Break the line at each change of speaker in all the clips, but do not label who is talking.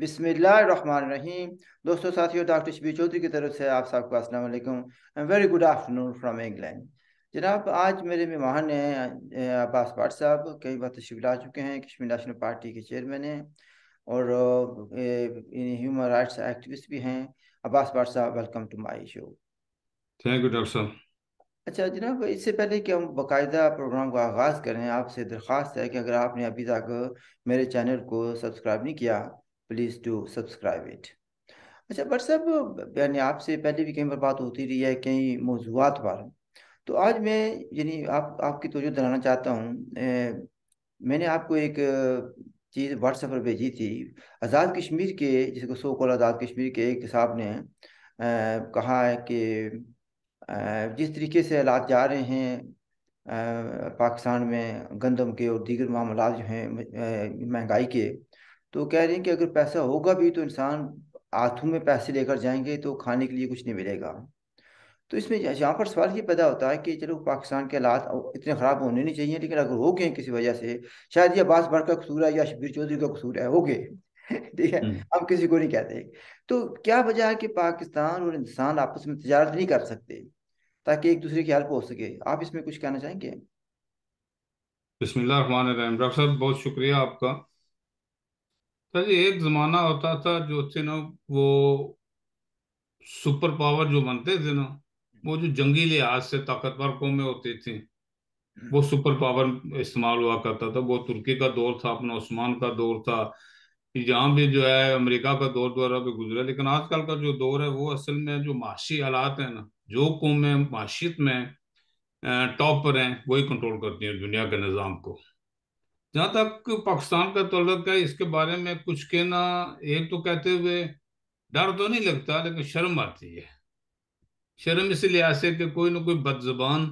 बिसमीम दोस्तों साथियों डॉक्टर शबीर चौधरी की तरफ से आप सबको अस्सलाम वालेकुम very good afternoon from England जनाब आज मेरे मेहमान हैं अब्बास पाठ साहब कई बार तशरीफ ला चुके हैं कश्मीर नेशनल पार्टी के चेयरमैन हैं और ह्यूमन राइट्स एक्टिविस्ट भी हैं अब्बास पाठ साहब welcome to my show
thank you doctor साहब
अच्छा जनाब इससे पहले कि हम बाकायदा प्रोग्राम का आगाज़ करें आपसे दरख्वास्त है कि अगर आपने अभी तक मेरे चैनल को सब्सक्राइब नहीं किया प्लीज़ टू सब्सक्राइब इट अच्छा बट सब यानी आपसे पहले भी कई बार बात होती रही है कई मौजूद पर तो आज मैं यानी आप आपकी तोजो दिलाना चाहता हूँ मैंने आपको एक चीज़ व्हाट्सएप पर भेजी थी आज़ाद कश्मीर के जिसको सो कॉल आज़ाद कश्मीर के एक साहब ने आ, कहा है कि आ, जिस तरीके से हालात जा रहे हैं पाकिस्तान में गंदम के और दीगर मामला जो हैं महंगाई के तो कह रहे हैं कि अगर पैसा होगा भी तो इंसान हाथों में पैसे लेकर जाएंगे तो खाने के लिए कुछ नहीं मिलेगा तो इसमें यहाँ पर सवाल ये पैदा होता है कि चलो पाकिस्तान के हालात इतने ख़राब होने नहीं चाहिए लेकिन अगर हो गए किसी वजह से शायद ये अब्बास भर का कसूर है या शबीर चौधरी का कसूर है हो गए ठीक है हम्म। हम किसी को नहीं कहते तो क्या वजह है कि पाकिस्तान और इंसान आपस में तजारत नहीं कर सकते ताकि एक दूसरे की हेल्प हो सके आप इसमें
कुछ कहना चाहेंगे बिस्मिल्लाह डॉक्टर साहब बहुत शुक्रिया आपका सर एक जमाना होता था जो थे ना वो सुपर पावर जो बनते थे ना वो जो जंगी लिहाज से ताकतवर कौमें होती थी वो सुपर पावर इस्तेमाल हुआ करता था वो तुर्की का दौर था अपना उस्मान का दौर था यहाँ भी जो है अमेरिका का दौर द्वारा भी गुजरा लेकिन आजकल का जो दौर है वो असल में जो माशी हालात है ना जो कौमें माशियत में टॉप पर हैं वही कंट्रोल करती हैं दुनिया के निज़ाम को जहाँ तक पाकिस्तान का तलक है इसके बारे में कुछ कहना एक तो कहते हुए डर तो नहीं लगता लेकिन शर्म आती है शर्म इसलिए लिहाज से कि कोई ना कोई बदजबान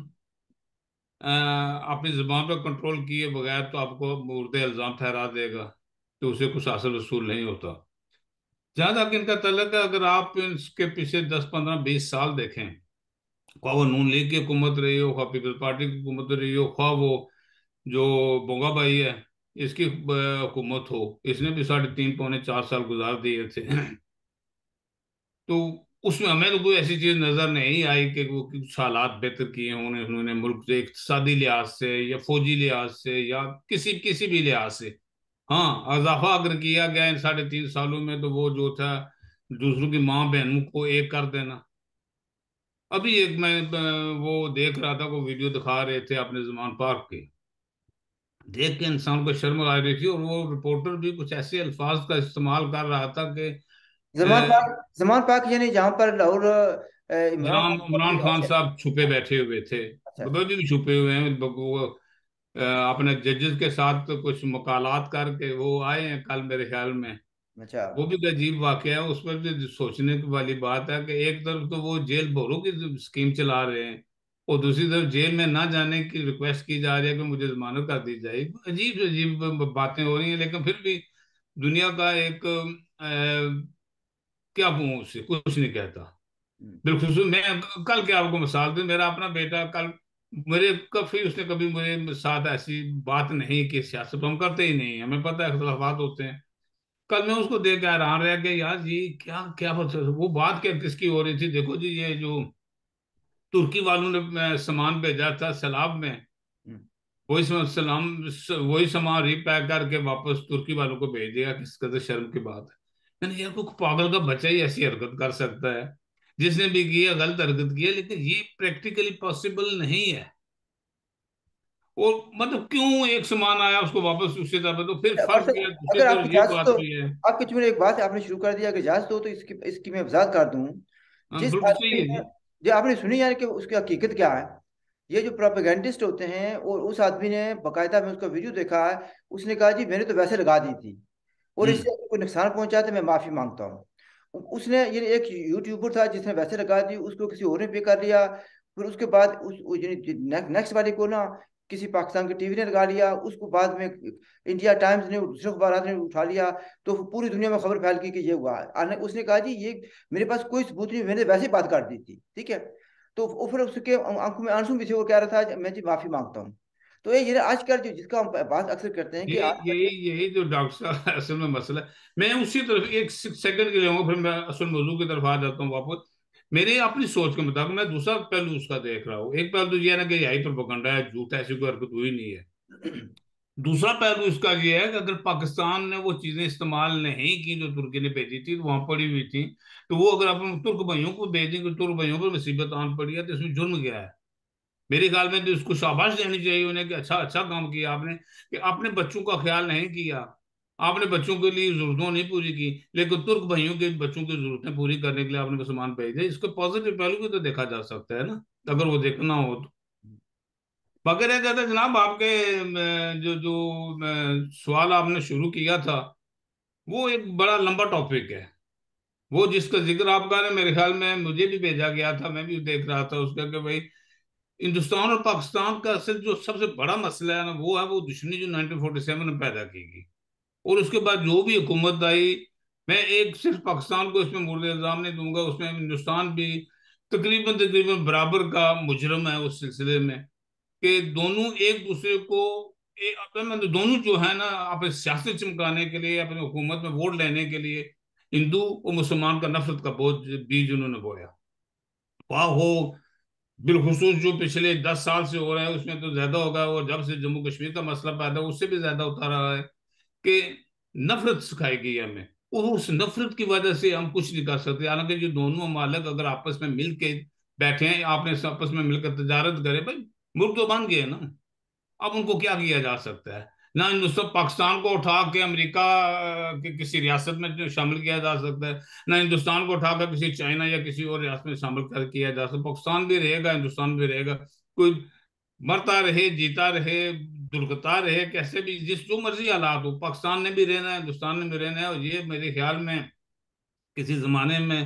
अपनी ज़बान पर कंट्रोल किए बगैर तो आपको मुर्दे इल्ज़ाम ठहरा देगा तो उसे कुछ हासिल वसूल नहीं होता जहाँ तक इनका तलक है अगर आप इसके पीछे दस पंद्रह बीस साल देखें खा वो नून लीग की हुकूमत रही हो खा पीपल्स पार्टी की हुकूमत रही हो खा वो जो बोगा भाई है इसकी हुकूमत हो इसने भी साढ़े तीन पौने चार साल गुजार दिए थे तो उसमें हमें तो कोई ऐसी चीज़ नज़र नहीं आई कि वो कुछ हालात बेहतर किए होने उन्होंने मुल्क से इकतदी लिहाज से या फौजी लिहाज से या किसी किसी भी लिहाज से हाँ अजाफा अगर किया गया इन साढ़े तीन सालों में तो वो जो था दूसरों की माँ बहनों को एक कर देना अभी एक मैं वो देख रहा था वो वीडियो दिखा रहे थे अपने जमान पार्क के देख के इंसान को शर्म आ रही थी और वो रिपोर्टर भी कुछ ऐसे अल्फाज का इस्तेमाल कर रहा था कि जमान पाक
जमान पाक यानी जहाँ पर लाहौर इमरान खान साहब
छुपे बैठे हुए थे अच्छा। भी छुपे हुए हैं वो अपने जजेस के साथ तो कुछ मकालात करके वो आए हैं कल मेरे ख्याल में अच्छा वो भी अजीब वाक्य है उस पर भी सोचने वाली बात है कि एक तरफ तो वो जेल भरो की स्कीम चला रहे हैं और दूसरी तरफ जेल में ना जाने की रिक्वेस्ट की जा रही है कि मुझे जमानत कर दी जाए अजीब अजीब बातें हो रही हैं लेकिन फिर भी दुनिया का एक ए, क्या कहूँ उससे कुछ नहीं कहता हम्म। बिल्कुल मैं कल क्या आपको मिसाल दू मेरा अपना बेटा कल मेरे कभी उसने कभी मेरे साथ ऐसी बात नहीं कि सियासत हम करते ही नहीं हमें पता है अख्तलाफात होते हैं कल मैं उसको देख हैरान रह गया यार जी क्या क्या वो बात क्या किसकी हो रही थी देखो जी ये जो तुर्की वालों ने सामान भेजा था सैलाब में हम्म। वही सलाम वही सामान रिपैक करके वापस तुर्की वालों को भेज दिया किस कदर शर्म की बात है मैंने यार कोई पागल का बच्चा ही ऐसी हरकत कर सकता है जिसने भी किया गलत हरकत किया लेकिन ये प्रैक्टिकली पॉसिबल नहीं है और मतलब क्यों एक सामान आया उसको वापस उसी तरह तो फिर फर्क अगर तो तो आप तो,
आपके एक बात आपने शुरू कर दिया अगर जहाज हो तो, तो इसकी इसकी मैं वजात कर दूं हाँ, जिस जी आपने सुनी यार कि उसकी हकीकत क्या है ये जो प्रोपेगेंडिस्ट होते हैं और उस आदमी ने बाकायदा में उसका वीडियो देखा है उसने कहा जी मैंने तो वैसे लगा दी थी और हम्म। इससे कोई नुकसान पहुंचा तो मैं माफ़ी मांगता हूँ उसने ये एक यूट्यूबर था जिसने वैसे लगा दी उसको किसी और ने पे कर लिया फिर उसके बाद उस नेक्स्ट वाले को ना किसी पाकिस्तान की टीवी ने लगा लिया उसको बाद में इंडिया टाइम्स ने दूसरे अखबार ने उठा लिया तो पूरी दुनिया में खबर फैल की कि ये हुआ है उसने कहा जी ये मेरे पास कोई सबूत नहीं मैंने वैसे ही बात कर दी थी ठीक है तो फिर उसके अं, आंखों में आंसू भी थे और कह रहा था मैं जी माफी मांगता हूँ तो ये आजकल जो जिसका हम बात अक्सर करते हैं कि
यही यही जो तो डॉक्टर साहब असल में मसला मैं उसी तरफ एक सेकंड के लिए फिर मैं असल मौजू की तरफ आ जाता हूँ वापस मेरे अपनी सोच के मुताबिक मैं दूसरा पहलू उसका देख रहा हूँ एक पहलू तो यह ना कि यही पर पकंडा है झूठ ऐसी कोई हरकत हुई नहीं है दूसरा पहलू इसका यह है कि अगर पाकिस्तान ने वो चीजें इस्तेमाल नहीं की जो तुर्की ने भेजी थी तो वहां पड़ी हुई थी तो वो अगर अपने तुर्क भाइयों को भेजें कि तुर्क भाइयों पर मुसीबत आन पड़ी है तो इसमें जुर्म गया है मेरे ख्याल में तो इसको शाबाश देनी चाहिए उन्हें कि अच्छा अच्छा काम किया आपने कि अपने बच्चों का ख्याल नहीं किया आपने बच्चों के लिए जरूरतों नहीं पूरी की लेकिन तुर्क भाइयों के बच्चों की जरूरतें पूरी करने के लिए आपने मुसलमान भेजे इसको पॉजिटिव पहलू भी तो देखा जा सकता है ना अगर वो देखना हो तो बगैर रह जाता जनाब आपके जो जो सवाल आपने शुरू किया था वो एक बड़ा लंबा टॉपिक है वो जिसका जिक्र आपका ने मेरे ख्याल में मुझे भी भेजा गया था मैं भी देख रहा था उसका कि भाई हिंदुस्तान और पाकिस्तान का असल जो सबसे बड़ा मसला है ना वो है वो दुश्मनी जो 1947 में पैदा की गई और उसके बाद जो भी हुकूमत आई मैं एक सिर्फ पाकिस्तान को इसमें मुर्द इल्ज़ाम नहीं दूंगा उसमें हिंदुस्तान भी तकरीबन तकरीबन बराबर का मुजरम है उस सिलसिले में कि दोनों एक दूसरे को मतलब दोनों जो है ना अपने सियासत चमकाने के लिए अपनी हुकूमत में वोट लेने के लिए हिंदू और मुसलमान का नफरत का बहुत बीज उन्होंने बोया वाह हो बिलखसूस जो पिछले दस साल से हो रहा है उसमें तो ज्यादा होगा और जब से जम्मू कश्मीर का मसला पैदा उससे भी ज्यादा उतारा है कि नफरत सिखाई गई हमें उस नफरत की वजह से हम कुछ नहीं कर सकते हालांकि जो दोनों मालिक अगर आपस में मिल के बैठे हैं आपने आपस में मिलकर तजारत करे भाई मुल्क तो बन गए ना अब उनको क्या किया जा सकता है ना हिंदुस्तान पाकिस्तान को उठा के अमेरिका के किसी रियासत में शामिल किया जा सकता है ना हिंदुस्तान को उठा कर किसी चाइना या किसी और रियासत में शामिल कर किया जा सकता पाकिस्तान भी रहेगा हिंदुस्तान भी रहेगा कोई मरता रहे जीता रहे दुर्गतार रहे कैसे भी जिस जो मर्जी हालात हो पाकिस्तान ने भी रहना है हिंदुस्तान ने भी रहना है और ये मेरे ख्याल में किसी ज़माने में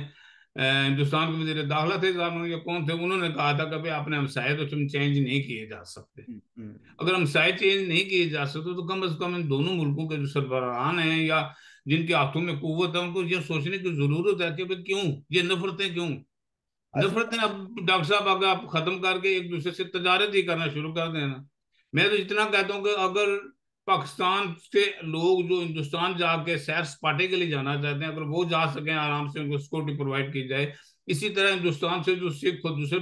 हिंदुस्तान के वजीर दाखिला थे या कौन थे उन्होंने कहा था कि आपने हमसाय तो तुम चेंज नहीं किए जा सकते हम्म, हम्म। अगर हमसाय चेंज नहीं किए जा सकते तो कम अज कम इन दोनों मुल्कों के जो सरबराहान हैं या जिनके हाथों में कुत है उनको ये सोचने की जरूरत है कि क्यों ये नफरतें क्यों अच्छा। नफरतें अब डॉक्टर साहब अगर आप खत्म करके एक दूसरे से तजारत ही करना शुरू कर देना मैं तो इतना कहता हूँ कि अगर पाकिस्तान से लोग जो हिंदुस्तान जाके सैर सपाटे के लिए जाना चाहते हैं अगर वो जा सकें आराम से उनको सिक्योरिटी प्रोवाइड की जाए इसी तरह हिंदुस्तान से जो सिख और दूसरे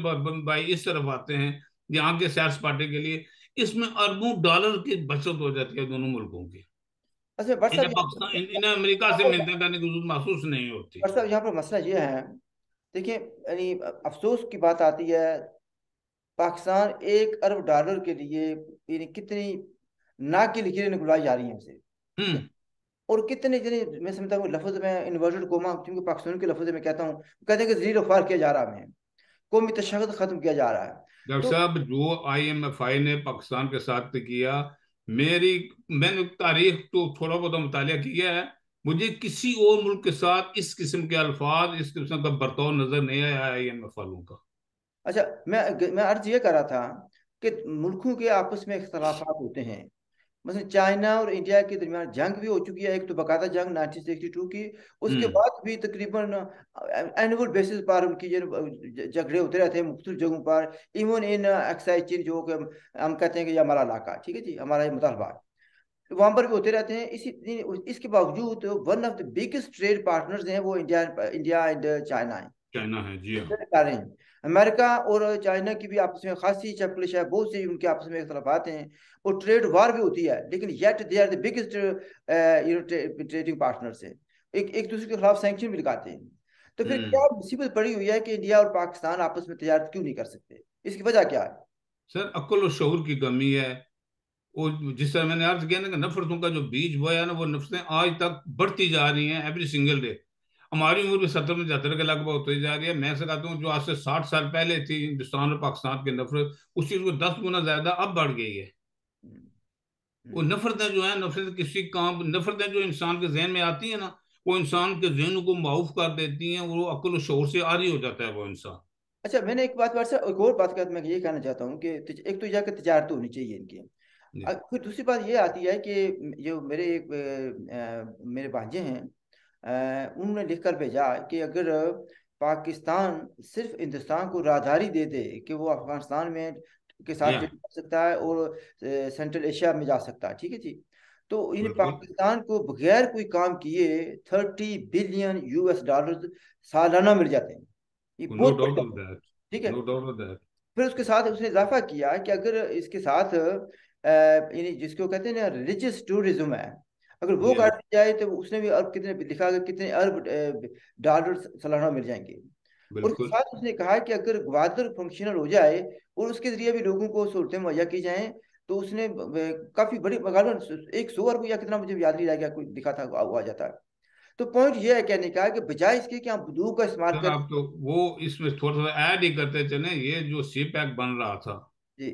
भाई इस तरफ आते हैं यहाँ के सैर सपाटे के लिए इसमें अरबों डॉलर की बचत हो जाती है दोनों मुल्कों की
अच्छा, इन्हें
अमेरिका से मिलने करने की जरूरत महसूस नहीं होती
यहाँ पर मसला ये है देखिए यानी अफसोस की बात आती है पाकिस्तान एक अरब डॉलर के लिए कितनी ना की लिखी निकलवाई जा रही है उसे हम्म। और कितने जितने मैं समझता हूँ लफ्ज में इन्वर्टेड कोमा क्योंकि पाकिस्तान के लफ्ज में कहता हूँ कहते हैं कि जलील वफार किया जा रहा है कौमी तशद खत्म किया जा रहा है
डॉक्टर तो- साहब जो आई एम एफ आई ने पाकिस्तान के साथ किया मेरी मैंने तारीख तो थोड़ा बहुत मुताल किया है मुझे किसी और मुल्क के साथ इस किस्म के अल्फाज इस किस्म का बर्ताव नजर नहीं आया आई एम एफ वालों का
अच्छा मैं मैं अर्ज ये कर रहा था कि मुल्कों के आपस में इख्तलाफात होते हैं मतलब चाइना और इंडिया के दरमियान जंग भी हो चुकी है एक तो बकायदा जंग नाइनटीन सिक्सटी टू की उसके हम्म। बाद भी तकरीबन एनुअल बेसिस पर उनकी जो झगड़े होते रहते हैं मुख्तु जगहों पर इवन इन एक्साइज चीन जो कि हम कहते हैं कि ये हमारा इलाका ठीक है जी हमारा ये मुतालबा वहाँ पर भी होते रहते हैं इसी इसके बावजूद one of the biggest trade partners हैं वो इंडिया इंडिया एंड चाइना है
चाइना है जी
हाँ। अमेरिका और चाइना की भी आपस में खासी चपकलिश है बहुत सी उनके आपस में इख्तलाफात हैं और ट्रेड वार भी होती है लेकिन yet they are the biggest trading partners हैं एक एक दूसरे के खिलाफ सेंक्शन भी लगाते हैं तो फिर हम्म। क्या मुसीबत पड़ी हुई है कि इंडिया और पाकिस्तान आपस में तजारत क्यों नहीं कर सकते इसकी वजह क्या है
सर अक्ल और शहूर की कमी है और जिस तरह मैंने अर्ज किया ना कि नफरतों का जो बीज बोया ना वो नफरतें आज तक बढ़ती जा रही हैं एवरी सिंगल डे हमारी उम्र भी सत्तर पचहत्तर के लगभग होती जा रही है मैं सिखाता हूँ जो आज से साठ साल पहले थी हिंदुस्तान और पाकिस्तान के नफरत उस चीज को दस गुना ज्यादा अब बढ़ गई है हम्म। वो नफरतें जो है नफरत किसी काम नफरतें जो इंसान के जहन में आती है ना वो इंसान के जहन को माउफ कर देती है वो अक्ल शोर से आ हो जाता है वो इंसान
अच्छा मैंने एक बात से एक और बात कर मैं ये कहना चाहता हूँ कि एक तो जाकर तजारत होनी चाहिए इनकी फिर दूसरी बात ये आती है कि जो मेरे एक मेरे भांजे हैं उन्होंने लिखकर भेजा कि अगर पाकिस्तान सिर्फ हिंदुस्तान को राहदारी दे दे कि वो अफगानिस्तान में के साथ जा सकता है और सेंट्रल एशिया में जा सकता है ठीक है जी तो इन पाकिस्तान को बगैर कोई काम किए थर्टी बिलियन यूएस डॉलर सालाना मिल जाते हैं ये बहुत ठीक है फिर उसके साथ उसने इजाफा किया कि अगर इसके साथ जिसको कहते हैं ना रिलीजियस टूरिज्म है अगर वो काट दी जाए तो उसने भी अरब कितने लिखा कितने अरब डॉलर सालाना मिल जाएंगे और साथ उसने कहा कि अगर ग्वादर फंक्शनल हो जाए और उसके जरिए भी लोगों को सहूलतें मुहैया की जाए तो उसने काफी बड़ी गालन एक सौ अरब या कितना मुझे याद नहीं रह कोई दिखा था वो आ जाता तो पॉइंट ये है कहने का कि बजाय इसके कि आप बंदूक का इस्तेमाल कर आप
तो वो इसमें थोड़ा सा ऐड ही करते चले ये जो सी पैक बन रहा था जी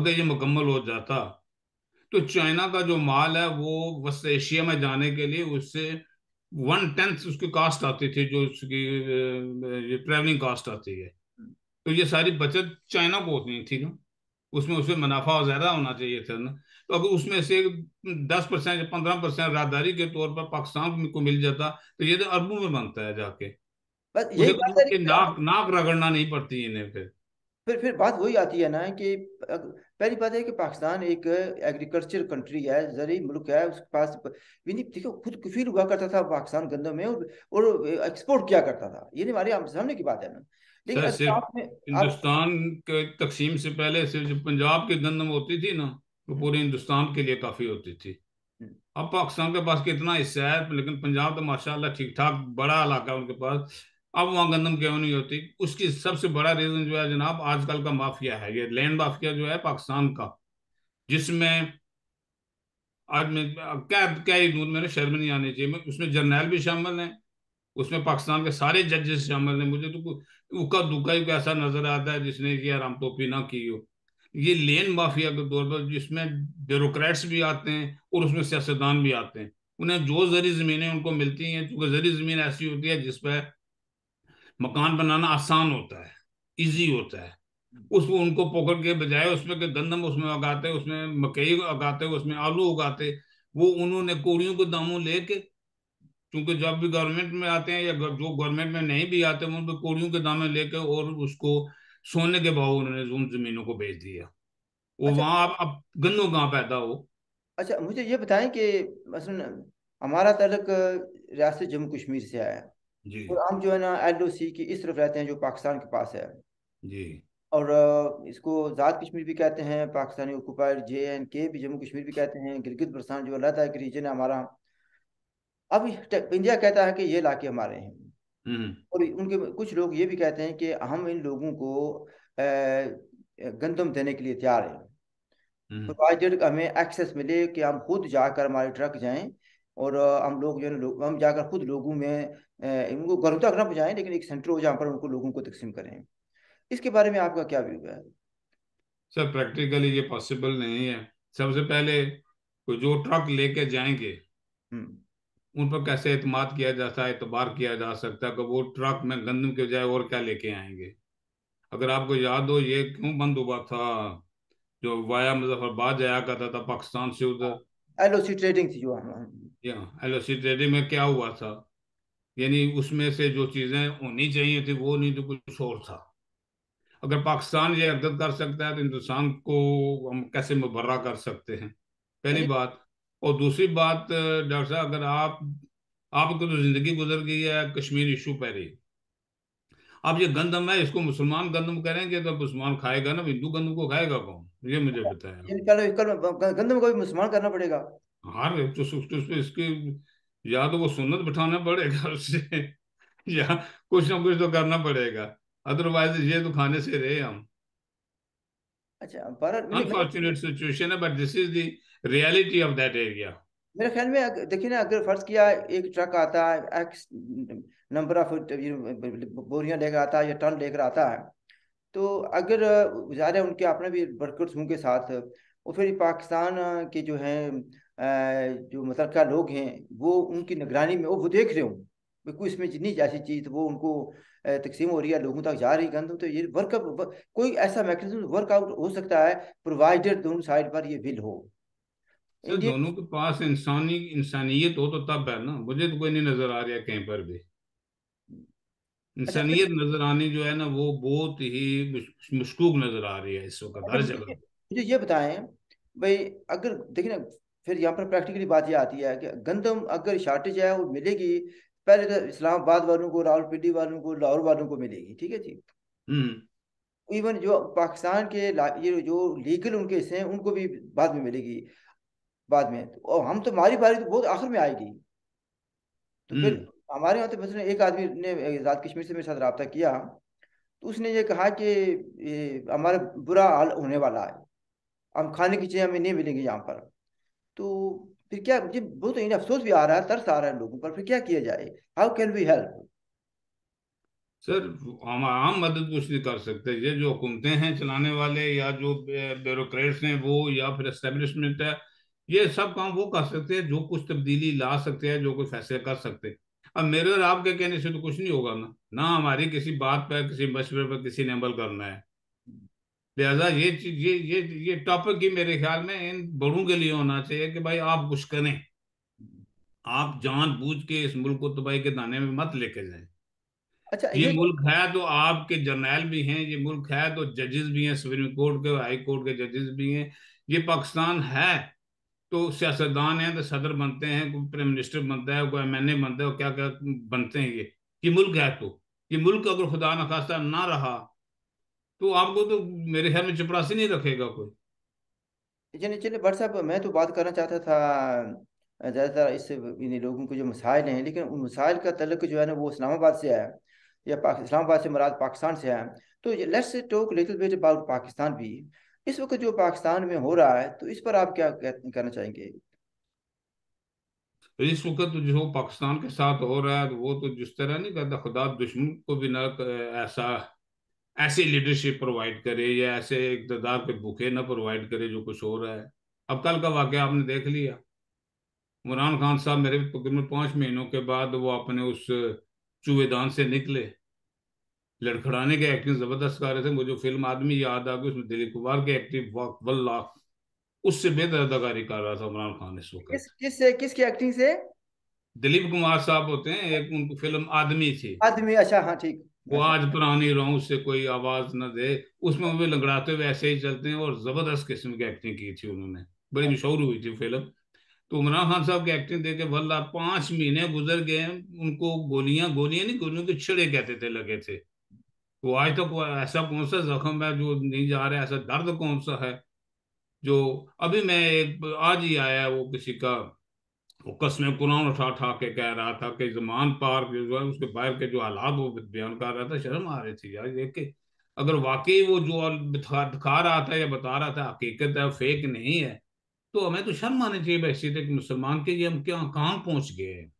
अगर ये मुकम्मल हो जाता तो चाइना का जो माल है वो वस्त एशिया में जाने के लिए उससे वन टेंथ उसकी कास्ट आती थी जो उसकी ट्रेवलिंग कास्ट आती है तो ये सारी बचत चाइना को होती थी ना उसमें उसमें मुनाफा ज़्यादा होना चाहिए था ना तो अगर उसमें से दस परसेंट या पंद्रह परसेंट राहदारी के तौर पर पाकिस्तान को मिल जाता तो ये तो अरबों में बनता है जाके नाक नाक रगड़ना नहीं पड़ती इन्हें फिर
फिर फिर बात वही आती है ना कि पहली बात है कि पाकिस्तान एक एग्रीकल्चर कंट्री है जरिए मुल्क है उसके पास देखो खुद कफील हुआ करता था पाकिस्तान गंदों में और, और एक्सपोर्ट किया करता था ये हमारे सामने की बात है ना लेकिन
हिंदुस्तान के तकसीम से पहले सिर्फ जो पंजाब के गंदम होती थी ना वो तो पूरे हिंदुस्तान के लिए काफ़ी होती थी हम्म। अब पाकिस्तान के पास कितना हिस्सा है लेकिन पंजाब तो माशाल्लाह ठीक ठाक बड़ा इलाका उनके पास अब वहां गंदम क्यों नहीं होती उसकी सबसे बड़ा रीजन जो है जनाब आजकल का माफिया है ये लैंड माफिया जो है पाकिस्तान का जिसमें आज मैं क्या क्या ही दूर मेरे शर्म नहीं आने चाहिए उसमें जर्नैल भी शामिल है उसमें पाकिस्तान के सारे जजेस शामिल हैं मुझे तो उका दुका ही ऐसा नजर आता है जिसने की आराम टोपी ना की हो ये लेन माफिया के तौर पर जिसमें ब्यूरोक्रेट्स भी आते हैं और उसमें सियासतदान भी आते हैं उन्हें जो जरी ज़मीनें उनको मिलती हैं क्योंकि जरी ज़मीन ऐसी होती है जिस पर मकान बनाना आसान होता है इजी होता है उसको उनको पकड़ के बजाय उसमें के गंदम उसमें उगाते उसमें मकई उगाते उसमें आलू उगाते वो उन्होंने कोड़ियों के दामों लेके क्योंकि जब भी गवर्नमेंट में आते हैं या जो गवर्नमेंट में नहीं भी आते उन पर कोड़ियों के दामे लेके और उसको सोने के भाव उन्होंने उन जमीनों को बेच दिया वो अच्छा, वहाँ अब गन्नो गांव पैदा हो
अच्छा मुझे ये बताएं कि हमारा तलक रियासत जम्मू कश्मीर से आया जी और हम जो है ना एल की इस तरफ रहते हैं जो पाकिस्तान के पास है जी और इसको आज़ाद कश्मीर भी कहते हैं पाकिस्तानी ऑक्यूपाइड जे एंड के भी जम्मू कश्मीर भी कहते हैं गिलगित बल्तिस्तान जो अलहदा एक रीजन है हमारा अब इंडिया कहता है कि ये इलाके हमारे हैं हम्म। और उनके कुछ लोग ये भी कहते हैं कि हम इन लोगों को गंदम देने के लिए तैयार हैं प्रोवाइडेड हम्म। हमें एक्सेस मिले कि हम खुद जाकर हमारे ट्रक जाएं और हम लोग जो है हम जाकर खुद लोगों में इनको गर्व तक ना पहुँचाएं लेकिन एक सेंटर हो जहाँ पर उनको लोगों को तकसीम करें इसके बारे में आपका क्या व्यू है
सर प्रैक्टिकली ये पॉसिबल नहीं है सबसे पहले जो ट्रक लेके जाएंगे हम्म। उन पर कैसे अतमाद किया जा सकता है एतबार किया जा सकता है कि वो ट्रक में गंदम के बजाय और क्या लेके आएंगे अगर आपको याद हो ये क्यों बंद हुआ था जो वाया मुजफ्फरबाद जाया करता था पाकिस्तान से उधर
एलओसी ट्रेडिंग थी जो
या एलओसी ट्रेडिंग में क्या हुआ था यानी उसमें से जो चीज़ें होनी चाहिए थी वो नहीं तो कुछ और था अगर पाकिस्तान ये हरकत कर सकता है तो हिंदुस्तान को हम कैसे मुबर्रा कर सकते हैं पहली बात और दूसरी बात डॉक्टर साहब अगर आप आपको तो ज़िंदगी गुजर गई है कश्मीर इशू पर ही आप ये गंदम है इसको मुसलमान गंदम करेंगे तो मुसलमान खाएगा ना हिंदू गंदम को खाएगा कौन ये मुझे बताया
तो, तो गंदम को भी मुसलमान करना पड़ेगा
हाँ रे तो तो इसके या तो वो सुन्नत बिठाना पड़ेगा उससे या कुछ ना कुछ तो करना पड़ेगा अदरवाइज ये तो खाने से रहे हम अच्छा अनफॉर्चुनेट सिचुएशन है but this is reality of that area
मेरे ख्याल में देखिए ना अगर फर्ज किया एक ट्रक आता है एक्स नंबर ऑफ बोरियां लेकर आता है या टन लेकर आता है तो अगर उनके अपने भी वर्कर्स होंगे साथ और फिर पाकिस्तान के जो है जो मुतल लोग हैं वो उनकी निगरानी में वो वो देख रहे हों कोई इसमें जितनी जैसी चीज़ तो वो उनको तकसीम हो रही है लोगों तक जा रही गंद तो ये वर्कआउट कोई ऐसा मैकेनिज्म वर्कआउट हो सकता है प्रोवाइडेड दोनों साइड पर ये विल हो
दोनों के पास इंसानी इंसानियत हो तो तब है ना मुझे तो कोई नहीं नजर आ रहा कहीं पर भी अच्छा, इंसानियत नजर आनी जो है ना वो बहुत ही मुश्कूक नजर आ रही है इस वक्त हर अच्छा, जगह
मुझे ये बताएं भाई अगर देखिए ना फिर यहाँ पर प्रैक्टिकली बात यह आती है कि गंदम अगर शार्टेज है वो मिलेगी पहले तो इस्लामाबाद वालों को राहुल पिंडी वालों को लाहौर वालों को मिलेगी ठीक है जी इवन हम्म। जो पाकिस्तान के ये जो लीगल उनके हिस्से हैं उनको भी बाद में मिलेगी बाद में तो और हम तो हमारी बारी तो बहुत आखिर में आएगी तो फिर हम्म। हमारे यहाँ तो मसलन एक आदमी ने आज़ाद कश्मीर से मेरे साथ रबता किया तो उसने ये कहा कि हमारा बुरा हाल होने वाला है हम खाने की चीज़ें हमें नहीं मिलेंगी यहाँ पर तो फिर क्या मुझे बहुत तो इन अफसोस भी आ रहा है तरस आ रहा है लोगों पर फिर क्या किया जाए how can we help
sir हम आम मदद कुछ नहीं कर सकते ये जो हुकूमतें हैं चलाने वाले या जो ब्यूरोक्रेट्स हैं वो या फिर एस्टेब्लिशमेंट है ये सब काम वो कर सकते हैं जो कुछ तब्दीली ला सकते हैं जो कुछ फैसले कर सकते हैं अब मेरे और आपके कहने से तो कुछ नहीं होगा ना ना हमारी किसी बात पर किसी मशवरे पर किसी ने अमल करना है लिहाजा ये चीज ये ये ये टॉपिक ही मेरे ख्याल में इन बड़ों के लिए होना चाहिए कि भाई आप कुछ करें आप जान बूझ के इस मुल्क को तबाही के दाने में मत लेके जाए अच्छा ये, ये मुल्क है तो आपके जर्नैल भी हैं ये मुल्क है तो जजेस भी हैं सुप्रीम कोर्ट के हाई कोर्ट के जजेस भी हैं ये पाकिस्तान है तो सियासतदान हैं तो सदर बनते हैं कोई प्राइम मिनिस्टर बनता है कोई एम एन ए बनता है क्या क्या बनते हैं ये ये मुल्क है तो ये मुल्क अगर खुदा न खास्ता ना रहा तो आपको तो मेरे ख्याल में चपरासी नहीं रखेगा कोई
चलिए चलिए भट्ट साहब मैं तो बात करना चाहता था ज़्यादातर इससे इन लोगों को जो मसाइल हैं लेकिन उन मसाइल का तलक जो है ना वो इस्लामाबाद से आया या इस्लामाबाद से मराद पाकिस्तान से आया तो let's talk little bit about Pakistan भी इस वक्त जो पाकिस्तान में हो रहा है तो इस पर आप क्या कहना चाहेंगे
इस वक्त तो जो पाकिस्तान के साथ हो रहा है तो वो तो जिस तरह नहीं कहता खुदा दुश्मन को भी ना ऐसा ऐसी लीडरशिप प्रोवाइड करे या ऐसे इकतदार के भूखे ना प्रोवाइड करे जो कुछ हो रहा है अब कल का वाक्य आपने देख लिया इमरान खान साहब मेरे तकरीबन पाँच महीनों के बाद वो अपने उस चूहेदान से निकले लड़खड़ाने के एक्टिंग ज़बरदस्त कर रहे थे मुझे फिल्म आदमी याद आ गई उसमें दिलीप कुमार के एक्टिंग वल्ला उससे बेहतर अदाकारी कर रहा था इमरान खान इस वक्त
किस किस किसकी एक्टिंग से
दिलीप कुमार साहब होते हैं एक उनको फिल्म आदमी थी
आदमी अच्छा हाँ ठीक
वो आज पुरानी रहो उससे कोई आवाज ना दे उसमें वे लंगड़ाते हुए ऐसे ही चलते हैं और जबरदस्त किस्म की एक्टिंग की थी उन्होंने बड़ी हाँ। मशहूर हुई थी फिल्म तो उमरान खान साहब की एक्टिंग देखे भल्ला पांच महीने गुजर गए उनको गोलियां गोलियां नहीं गोलियों के छिड़े कहते थे लगे थे वो आज तक तो ऐसा कौन सा जख्म है जो नहीं जा रहा है ऐसा दर्द कौन सा है जो अभी मैं एक आज ही आया वो किसी का वो कसम कुरान उठा उठा के कह रहा था कि जमान पार जो है उसके बाहर के जो हालात वो बयान कर रहा था शर्म आ रही थी यार देख के अगर वाकई वो जो दिखा रहा था या बता रहा था हकीकत है फेक नहीं है तो हमें तो शर्म आनी चाहिए बहसी थे कि मुसलमान के ये हम क्या कहाँ पहुंच गए हैं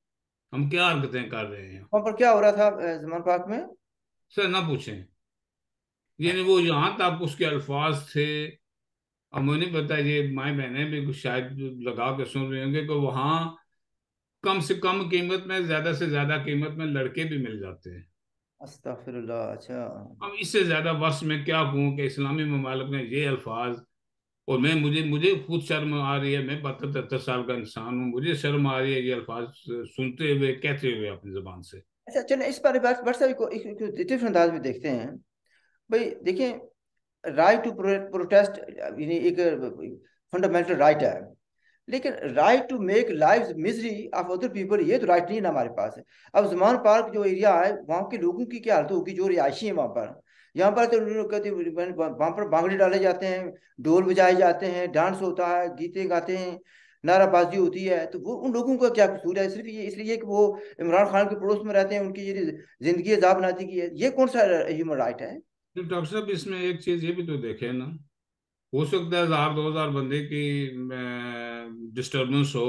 हम क्या हरकतें कर रहे हैं वहां पर क्या हो रहा था जमान पार्क में सर ना पूछें यानी वो यहाँ तक उसके अल्फाज थे और मुझे नहीं पता ये माए बहने भी कुछ शायद लगा के सुन रहे होंगे कि वहाँ कम से कम कीमत में ज्यादा से ज्यादा कीमत में लड़के भी मिल जाते हैं
अच्छा अब
इससे ज्यादा वर्ष में क्या कहूँ कि इस्लामी ममालक में ये अल्फाज और मैं मुझे मुझे खुद शर्म आ रही है मैं बहत्तर तिहत्तर साल का इंसान हूँ मुझे शर्म आ रही है ये अल्फाज सुनते हुए कहते हुए अपनी जबान से
अच्छा चलो इस पर को एक, एक, एक, एक, एक, एक, एक, अंदाज में देखते हैं भाई देखिए राइट टू प्रोटेस्ट एक फंडामेंटल राइट है लेकिन right to make life misery of other people ये तो राइट नहीं है हमारे पास अब जमान पार्क जो एरिया है वहाँ के लोगों की क्या हालत होगी जो रिहायशी है वहाँ पर यहाँ पर तो लोग कहते वहाँ पर बांगड़ी डाले जाते हैं ढोल बजाए जाते हैं डांस होता है गीते गाते हैं नाराबाजी होती है तो वो उन लोगों का क्या कसूर है सिर्फ ये इसलिए कि वो इमरान खान के पड़ोस में रहते हैं उनकी ये जिंदगी जाब नाती की है ये कौन सा ह्यूमन राइट है
डॉक्टर साहब इसमें एक चीज ये भी तो देखे ना हो सकता है हजार दो हजार बंदे की डिस्टर्बेंस हो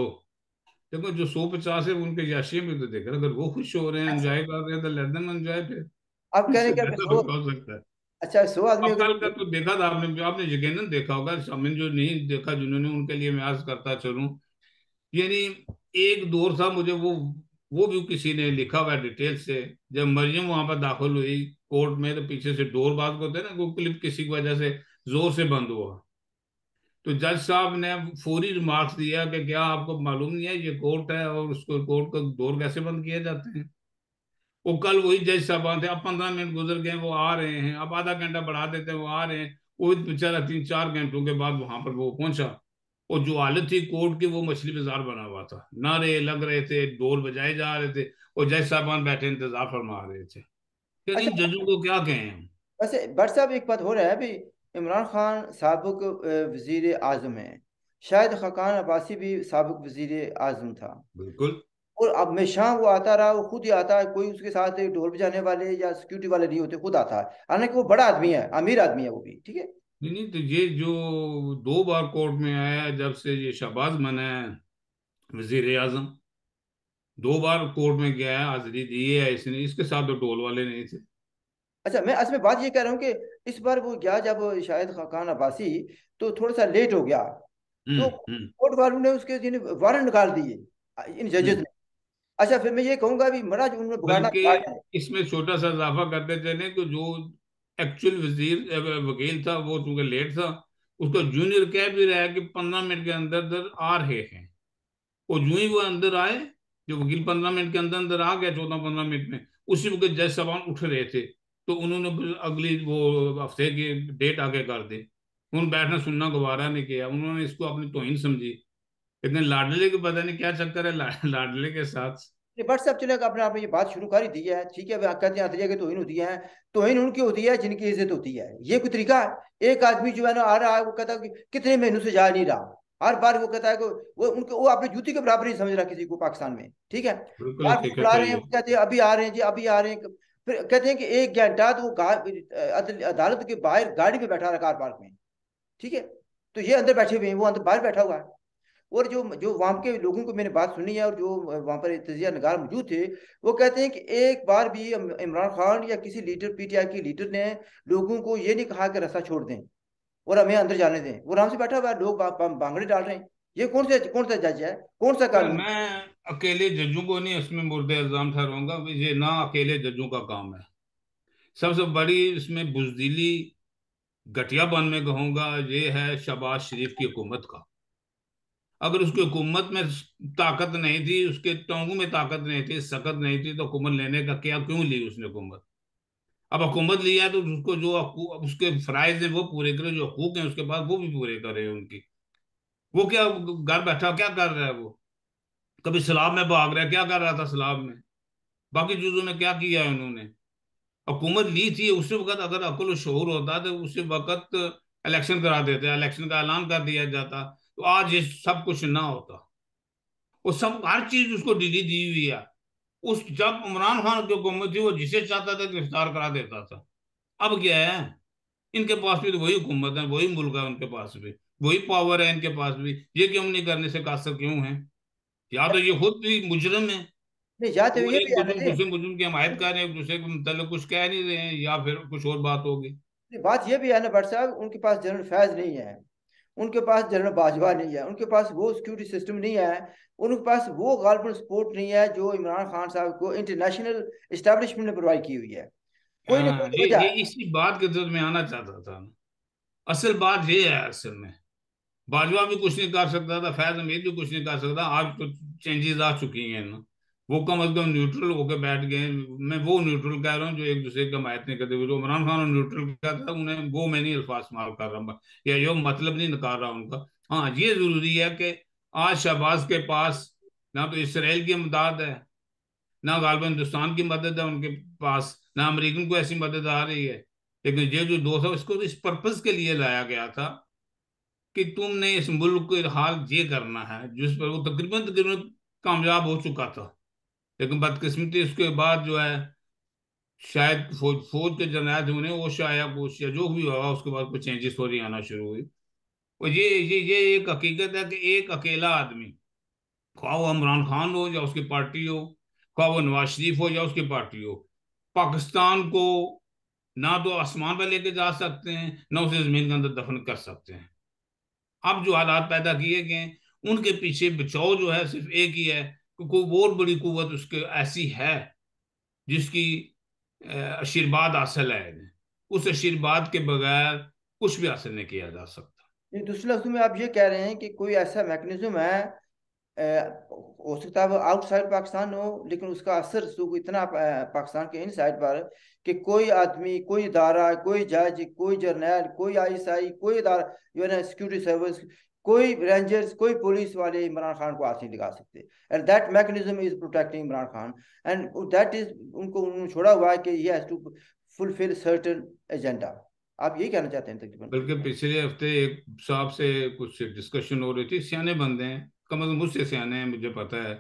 देखो जो सौ पचास है उनके याशिया भी तो देख रहे अगर वो खुश हो रहे हैं एंजॉय अच्छा। कर रहे हैं तो लेट देम एंजॉय फिर अब अच्छा सो आदमी कल का तो देखा था आपने आपने देखा होगा हमने जो नहीं देखा जिन्होंने उनके लिए मैं आज करता चलू यानी एक दौर था मुझे वो वो भी किसी ने लिखा हुआ डिटेल से जब मरियम वहां पर दाखिल हुई कोर्ट में तो पीछे से डोर बात होते ना वो क्लिप किसी की वजह से जोर से बंद हुआ तो जज साहब ने फोरी रिमार्क्स दिया कि क्या आपको मालूम नहीं है ये कोर्ट है और उसको कोर्ट का डोर कैसे बंद किए जाते हैं वो कल वही जज साहब आते अब पंद्रह मिनट गुजर गए वो आ रहे हैं अब आधा घंटा बढ़ा देते हैं वो आ रहे हैं वो बेचारा तीन चार घंटों के बाद वहां पर वो पहुंचा और जो हालत थी कोर्ट की वो मछली बाजार बना हुआ था नारे लग रहे थे डोर बजाए जा रहे थे और जय साहबान बैठे इंतजार फरमा रहे थे इन अच्छा, जजों को क्या कहे हम
वैसे बट साहब एक बात हो रहा है अभी इमरान खान सबक वजीर आजम है शायद खकान अब्बासी भी सबक वजीर आजम था बिल्कुल और अब हमेशा वो आता रहा वो खुद ही आता है कोई उसके साथ ढोल बजाने वाले या सिक्योरिटी वाले नहीं होते खुद आता है हालांकि वो बड़ा आदमी है अमीर आदमी है वो भी ठीक है
नहीं नहीं तो ये जो दो बार कोर्ट में आया जब से ये शहबाज मना है वजीर आजम दो बार कोर्ट में गया है हाजिरी दी है इसने इसके साथ तो टोल वाले नहीं थे
अच्छा मैं असल में बात ये कह रहा हूँ कि इस बार वो गया जब शायद खान अब्बासी तो थोड़ा सा लेट हो गया हम्म, तो हम्म। कोर्ट वालों ने उसके वारंट निकाल दिए इन जजेस हम्म। ने अच्छा फिर मैं ये कहूंगा भी मरा जो उन्होंने
इसमें छोटा सा इजाफा करते चले तो जो एक्चुअल वजीर वकील था वो चूंकि लेट था उसका जूनियर कह भी रहा है कि पंद्रह मिनट के अंदर अंदर आ रहे हैं वो जू ही वो अंदर आए जो वकील पंद्रह मिनट के अंदर अंदर आ गया चौदह पंद्रह मिनट में उसी वक्त जज साहबान उठ रहे थे तो उन्होंने अगली वो हफ्ते की डेट आगे कर दी उन बैठना सुनना गुबारा नहीं किया उन्होंने इसको अपनी तोहिन समझी इतने लाडले के पता नहीं क्या चक्कर है लाडले के साथ
व्हाट्सएप सब चले अपने में ये बात शुरू कर ही दी है ठीक है कहते हैं आतरिया की तोहिन होती है तोहिन उनकी होती है जिनकी इज्जत होती है ये कोई तरीका है एक आदमी जो है ना आ रहा है वो कहता है कि कितने महीनों से जा नहीं रहा हर बार वो कहता है कि वो उनके वो अपने जूती के बराबर ही समझ रहा किसी को पाकिस्तान में ठीक है
बुला रहे हैं
कहते हैं अभी आ रहे हैं जी अभी आ रहे हैं फिर कहते हैं कि एक घंटा तो वो अदालत के बाहर गाड़ी में बैठा रहा कार पार्क में ठीक है तो ये अंदर बैठे हुए हैं वो अंदर बाहर बैठा हुआ है और जो जो वहाँ के लोगों को मैंने बात सुनी है और जो वहाँ पर तजिया नगार मौजूद थे वो कहते हैं कि एक बार भी इमरान खान या किसी लीडर पीटीआई के लीडर ने लोगों को ये नहीं कहा कि रास्ता छोड़ दें और हमें अंदर जाने दें वो आराम से बैठा हुआ है लोग बांगड़े डाल रहे हैं ये कौन सा कौन सा जज है कौन सा काम मैं
अकेले जजों को नहीं उसमें मुर्दे इल्जाम ठहराऊंगा ये ना अकेले जजों का काम है सबसे बड़ी इसमें बुजदिली बन में कहूँगा ये है शबाज शरीफ की हुकूमत का अगर उसकी हुकूमत में ताकत नहीं थी उसके टोंगू में ताकत नहीं थी सकत नहीं थी तो हुकूमत लेने का क्या क्यों ली उसने हुकूमत अब हुकूमत लिया तो उसको जो उसके फ़राइज है वो पूरे करे जो हकूक हैं उसके पास वो भी पूरे करे उनकी वो क्या घर बैठा क्या कर रहा है वो कभी सलाब में भाग रहा है क्या कर रहा था सलाब में बाकी चीज़ों में क्या किया है उन्होंने हुकूमत ली थी उस वक्त अगर अकुल शोर होता तो उसी वक्त इलेक्शन करा देते इलेक्शन का ऐलान कर दिया जाता तो आज ये सब कुछ ना होता वो सब हर चीज उसको दीदी दी हुई है उस जब इमरान खान जो हुकूमत थी वो जिसे चाहता था गिरफ्तार करा देता था अब क्या है इनके पास भी तो वही हुकूमत है वही मुल्क है उनके पास भी वही पावर है इनके पास भी ये क्यों नहीं करने से कासर क्यों है या तो ये खुद भी मुजरम है
तो ये
मुजरम की हमायत कर रहे हैं दूसरे के कुछ कह नहीं रहे हैं या फिर कुछ और बात होगी
बात ये भी है ना भट्ट साहब उनके पास जनरल फैज नहीं है उनके पास जनरल बाजवा नहीं है उनके पास वो सिक्योरिटी सिस्टम नहीं है उनके पास वो गालबन सपोर्ट नहीं है जो इमरान खान साहब को इंटरनेशनल इस्टेब्लिशमेंट ने प्रोवाइड की हुई है कोई ना हाँ, कोई
इसी बात के तो मैं आना चाहता था असल बात ये है असल में बाजवा भी कुछ नहीं कर सकता था फैज अमीर भी कुछ नहीं कर सकता आज तो चेंजेस आ चुकी हैं ना वो कम अज कम न्यूट्रल होकर बैठ गए मैं वो न्यूट्रल कह रहा हूँ जो एक दूसरे का मायत नहीं करते जो इमरान खान और न्यूट्रल कहता था उन्हें वो मैं नहीं अल्फाज इस्तेमाल कर रहा हूँ या जो मतलब नहीं नकार रहा उनका हाँ ये जरूरी है कि आज शहबाज के पास ना तो इसराइल की मदद है ना गालब हिंदुस्तान की मदद है उनके पास ना अमरीकन को ऐसी मदद आ रही है लेकिन ये जो दोस्त है उसको तो इस पर्पज के लिए लाया गया था कि तुमने इस मुल्क को हाल ये करना है जिस पर वो तकरीबन तकरीबन कामयाब हो चुका था लेकिन बदकिस्मती उसके बाद जो है शायद फौज फौज के जनरल थे उन्हें वो शाया कुछ या जो भी हुआ उसके बाद कुछ चेंजेस हो रही आना शुरू हुई और ये ये ये एक हकीकत है कि एक अकेला आदमी खा वो इमरान खान हो या उसकी पार्टी हो खा वो नवाज शरीफ हो या उसकी पार्टी हो पाकिस्तान को ना तो आसमान पर लेके जा सकते हैं ना उसे ज़मीन के अंदर दफन कर सकते हैं अब जो हालात पैदा किए गए उनके पीछे बचाव जो है सिर्फ एक ही है को और बड़ी कुत उसके ऐसी है जिसकी आशीर्वाद हासिल है उस आशीर्वाद के बगैर कुछ भी हासिल नहीं किया जा
सकता दूसरे लफ्ज में आप ये कह रहे हैं कि कोई ऐसा मैकेनिज्म है हो सकता है वो आउटसाइड पाकिस्तान हो लेकिन उसका असर सुख तो इतना पाकिस्तान के इन साइड पर कि कोई आदमी कोई इदारा कोई जज कोई जर्नल कोई आई एस आई कोई इदारा जो है सिक्योरिटी सर्विस कोई रेंजर्स कोई पुलिस वाले इमरान खान को हाथ नहीं लगा सकते and that mechanism is protecting Imran Khan and that is उनको उन्होंने छोड़ा हुआ है कि ये has to fulfil certain agenda आप यही कहना चाहते हैं तकरीबन
बल्कि पिछले हफ्ते एक साहब से कुछ डिस्कशन हो रही थी सियाने बंदे हैं कम अज कम मुझसे सियाने हैं मुझे पता है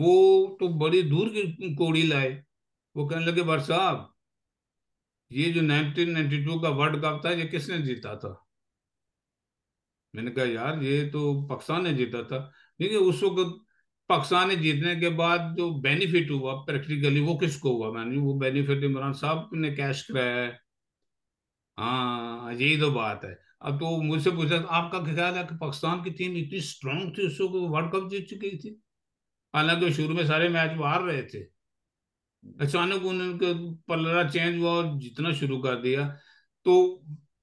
वो तो बड़ी दूर की कोड़ी लाए वो कहने लगे बर साहब ये जो 1992 का वर्ल्ड कप था ये किसने जीता था मैंने कहा यार ये तो पाकिस्तान ने जीता था देखिए उस वक्त पाकिस्तान ने जीतने के बाद जो बेनिफिट हुआ प्रैक्टिकली वो किसको हुआ मैंने वो बेनिफिट इमरान साहब ने कैश कराया है हाँ यही तो बात है अब तो मुझसे पूछा आपका ख्याल है कि पाकिस्तान की टीम इतनी स्ट्रांग थी उस वक्त वर्ल्ड कप जीत चुकी थी हालांकि शुरू में सारे मैच हार रहे थे अचानक उनके पलरा चेंज हुआ और जीतना शुरू कर दिया तो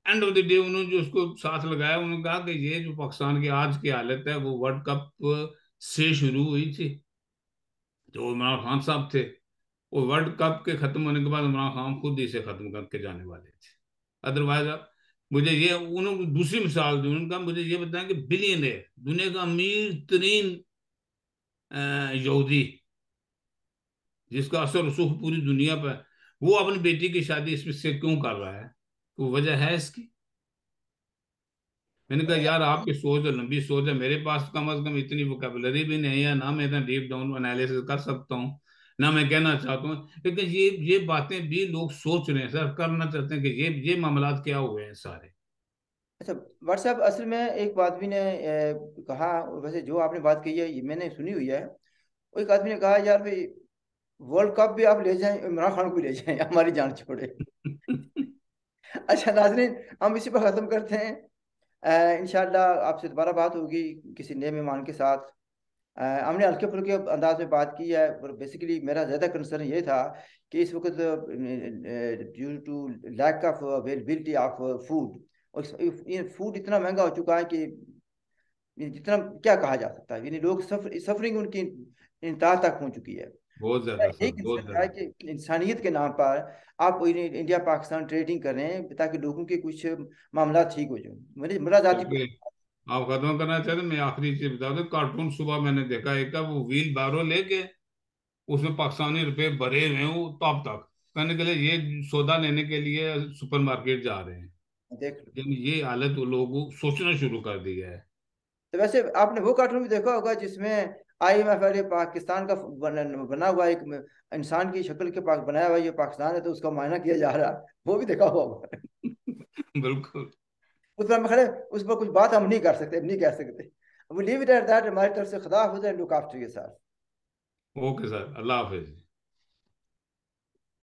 एंड ऑफ द डे उन्होंने जो उसको साथ लगाया उन्होंने कहा कि ये जो पाकिस्तान की आज की हालत है वो वर्ल्ड कप से शुरू हुई थी जो तो इमरान खान साहब थे वो वर्ल्ड कप के ख़त्म होने के बाद इमरान खान खुद ही इसे ख़त्म करके जाने वाले थे अदरवाइज आप मुझे ये उन्होंने दूसरी मिसाल दी उन्होंने कहा मुझे ये बताया कि बिलियन एयर दुनिया का अमीर तरीन यहूदी जिसका असर रसूख पूरी दुनिया पर वो अपनी बेटी की शादी इसमें से क्यों कर रहा है कोई वजह है इसकी मैंने कहा यार आपकी सोच और तो लंबी सोच है मेरे पास तो कम अज कम इतनी वोकेबलरी भी नहीं है ना मैं इतना डीप डाउन एनालिसिस कर सकता हूँ ना मैं कहना चाहता हूँ लेकिन ये ये बातें भी लोग सोच रहे हैं सर करना चाहते हैं कि ये ये मामला क्या हुए हैं सारे
अच्छा व्हाट्सएप असल में एक आदमी ने ए, कहा वैसे जो आपने बात कही है मैंने सुनी हुई है एक आदमी ने कहा यार भाई वर्ल्ड कप भी आप ले जाएं इमरान खान को ले जाएं हमारी जान छोड़े अच्छा नाजरीन हम इसी पर ख़त्म करते हैं इन आपसे दोबारा बात होगी किसी नए मेहमान के साथ आ, हमने हल्के फुल्के अंदाज में बात की है और बेसिकली मेरा ज़्यादा कंसर्न ये था कि इस वक्त due to lack of availability of food और फूड इतना महंगा हो चुका है कि जितना क्या कहा जा सकता है यानी लोग सफर सफरिंग उनकी इंतहा तक पहुँच चुकी है बहुत ज्यादा कि इंसानियत के नाम पर आप इंडिया पाकिस्तान ट्रेडिंग कर रहे हैं ताकि लोगों के कुछ मामला ठीक हो जाए मेरे मेरा जाति
आप खत्म करना चाहते मैं आखिरी चीज बता दू कार्टून सुबह मैंने देखा एक का वो व्हील बारो लेके उसमें पाकिस्तानी रुपए भरे हुए हैं टॉप तक कहने के लिए ये सौदा लेने के लिए सुपरमार्केट जा रहे हैं देख ये हालत लोगों सोचना शुरू कर दिया है
तो वैसे आपने वो कार्टून भी देखा होगा जिसमें आई एम एफ पाकिस्तान का बना हुआ एक इंसान की शक्ल के पास बनाया हुआ ये पाकिस्तान है तो उसका मायना किया जा रहा वो भी देखा हुआ बिल्कुल उस पर खड़े उस पर कुछ बात हम नहीं कर सकते नहीं कह सकते we leave it at that हमारी तरफ से खुदा हाफिज and look after you
okay sir अल्लाह हाफिज